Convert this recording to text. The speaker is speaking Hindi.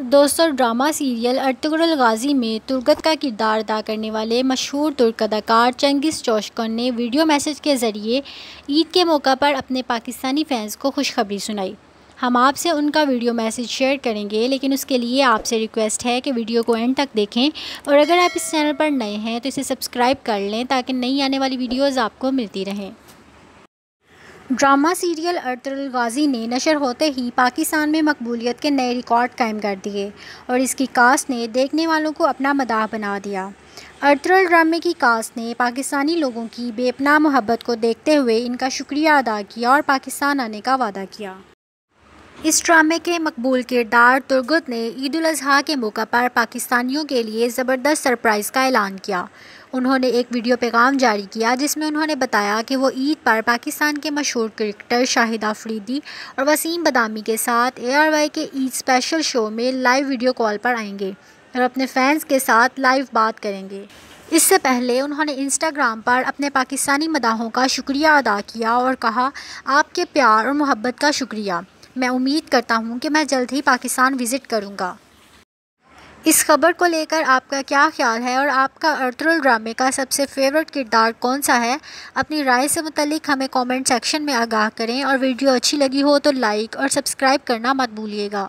दोस्तों ड्रामा सीरियल अर्तगुरल गाजी में तुर्गत का किरदार अदा करने वाले मशहूर तुर्क अदाकार चंगिस चौशकन ने वीडियो मैसेज के ज़रिए ईद के मौका पर अपने पाकिस्तानी फैंस को खुशखबरी सुनाई हम आपसे उनका वीडियो मैसेज शेयर करेंगे लेकिन उसके लिए आपसे रिक्वेस्ट है कि वीडियो को एंड तक देखें और अगर आप इस चैनल पर नए हैं तो इसे सब्सक्राइब कर लें ताकि नई आने वाली वीडियोज़ आपको मिलती रहें ड्रामा सीरियल अर्तुल गाजी ने नशर होते ही पाकिस्तान में मकबूलियत के नए रिकॉर्ड कायम कर दिए और इसकी कास्ट ने देखने वालों को अपना मदाह बना दिया अर्तुल ड्रामे की कास्ट ने पाकिस्तानी लोगों की बेपना मोहब्बत को देखते हुए इनका शुक्रिया अदा किया और पाकिस्तान आने का वादा किया इस ड्रामे के मकबूल किरदार तुर्गुत ने ईद उल अजहा के मौका पर पाकिस्तानियों के लिए ज़बरदस्त सरप्राइज़ का ऐलान किया उन्होंने एक वीडियो पैगाम जारी किया जिसमें उन्होंने बताया कि वो ईद पर पाकिस्तान के मशहूर क्रिकेटर शाहिद आफरीदी और वसीम बदामी के साथ वाई के ईद स्पेशल शो में लाइव वीडियो कॉल पर आएंगे और अपने फैंस के साथ लाइव बात करेंगे इससे पहले उन्होंने इंस्टाग्राम पर अपने पाकिस्तानी मदाहों का शुक्रिया अदा किया और कहा आपके प्यार और मोहब्बत का शुक्रिया मैं उम्मीद करता हूँ कि मैं जल्द ही पाकिस्तान विज़िट करूँगा इस खबर को लेकर आपका क्या ख्याल है और आपका अर्तुल ड्रामे का सबसे फेवरेट किरदार कौन सा है अपनी राय से मुतलिक हमें कमेंट सेक्शन में आगाह करें और वीडियो अच्छी लगी हो तो लाइक और सब्सक्राइब करना मत भूलिएगा